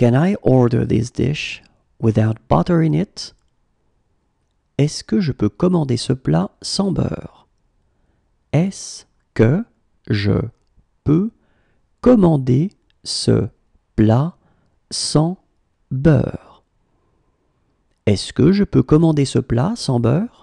Can I order this dish without butter in it? Est-ce que je peux commander ce plat sans beurre? Est-ce que je peux commander ce plat sans beurre? Est-ce que je peux commander ce plat sans beurre?